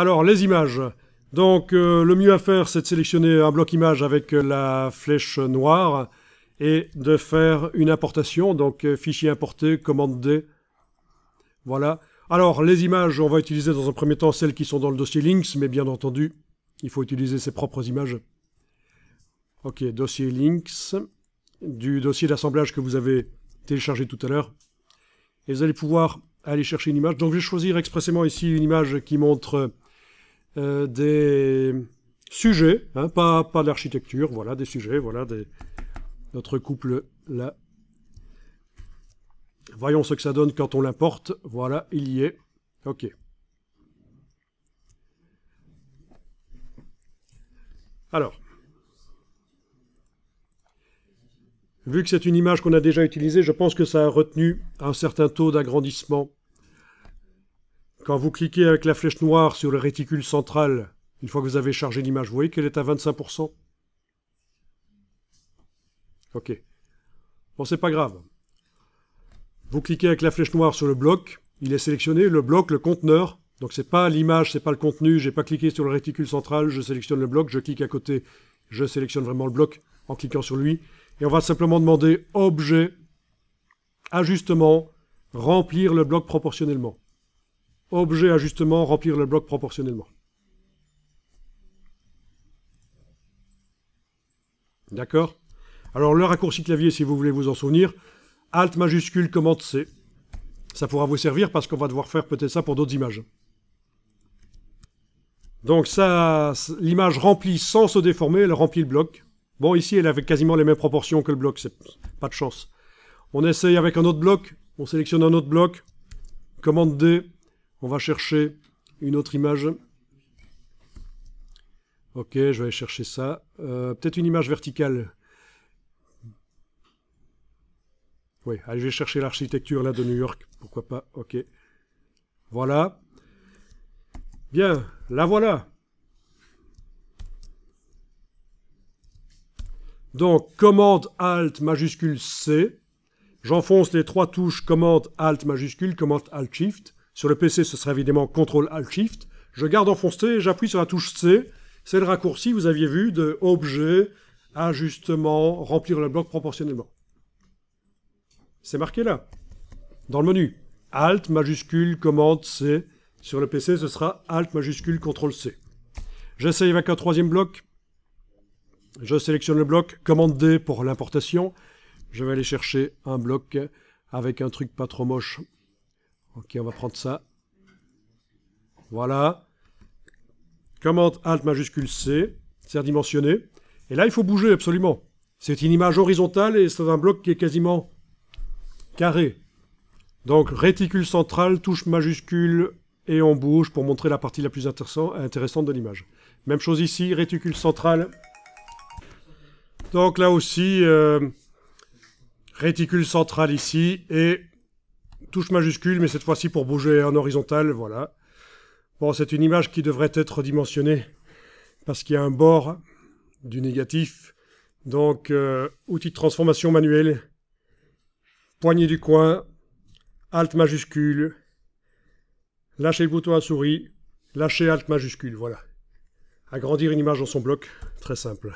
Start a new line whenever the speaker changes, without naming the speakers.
Alors, les images. Donc, euh, le mieux à faire, c'est de sélectionner un bloc image avec euh, la flèche noire et de faire une importation. Donc, euh, fichier importé, commande D. Voilà. Alors, les images, on va utiliser dans un premier temps celles qui sont dans le dossier links, mais bien entendu, il faut utiliser ses propres images. Ok, dossier links, du dossier d'assemblage que vous avez téléchargé tout à l'heure. Et vous allez pouvoir aller chercher une image. Donc, je vais choisir expressément ici une image qui montre euh, des sujets, hein, pas, pas d'architecture, voilà, des sujets, voilà, des... notre couple là. Voyons ce que ça donne quand on l'importe. Voilà, il y est. OK. Alors, vu que c'est une image qu'on a déjà utilisée, je pense que ça a retenu un certain taux d'agrandissement quand vous cliquez avec la flèche noire sur le réticule central, une fois que vous avez chargé l'image, vous voyez qu'elle est à 25%. Ok. Bon, c'est pas grave. Vous cliquez avec la flèche noire sur le bloc, il est sélectionné, le bloc, le conteneur. Donc c'est pas l'image, c'est pas le contenu, j'ai pas cliqué sur le réticule central, je sélectionne le bloc, je clique à côté, je sélectionne vraiment le bloc en cliquant sur lui. Et on va simplement demander objet, ajustement, remplir le bloc proportionnellement objet ajustement, remplir le bloc proportionnellement. D'accord Alors le raccourci clavier, si vous voulez vous en souvenir, Alt majuscule commande C. Ça pourra vous servir parce qu'on va devoir faire peut-être ça pour d'autres images. Donc ça, l'image remplit sans se déformer, elle remplit le bloc. Bon, ici, elle avait quasiment les mêmes proportions que le bloc, c'est pas de chance. On essaye avec un autre bloc, on sélectionne un autre bloc, commande D, on va chercher une autre image. Ok, je vais aller chercher ça. Euh, peut-être une image verticale. Oui, allez, je vais chercher l'architecture là de New York. Pourquoi pas Ok. Voilà. Bien, la voilà. Donc, commande Alt majuscule C. J'enfonce les trois touches commande Alt majuscule, commande Alt Shift. Sur le PC, ce sera évidemment CTRL-ALT-SHIFT. Je garde enfoncé, et j'appuie sur la touche C. C'est le raccourci, vous aviez vu, de Objet, Ajustement, Remplir le bloc proportionnellement. C'est marqué là, dans le menu. Alt majuscule commande C. Sur le PC, ce sera Alt majuscule contrôle C. J'essaye avec un troisième bloc. Je sélectionne le bloc commande D pour l'importation. Je vais aller chercher un bloc avec un truc pas trop moche Ok, on va prendre ça. Voilà. Commande Alt majuscule C, c'est redimensionné. Et là, il faut bouger absolument. C'est une image horizontale et c'est un bloc qui est quasiment carré. Donc réticule central, touche majuscule et on bouge pour montrer la partie la plus intéressante de l'image. Même chose ici, réticule central. Donc là aussi, euh, réticule central ici et touche majuscule, mais cette fois-ci pour bouger en horizontal, voilà. Bon, c'est une image qui devrait être dimensionnée parce qu'il y a un bord du négatif. Donc, euh, outil de transformation manuel, poignée du coin, Alt majuscule, lâchez le bouton à souris, lâchez Alt majuscule, voilà. Agrandir une image dans son bloc, très simple.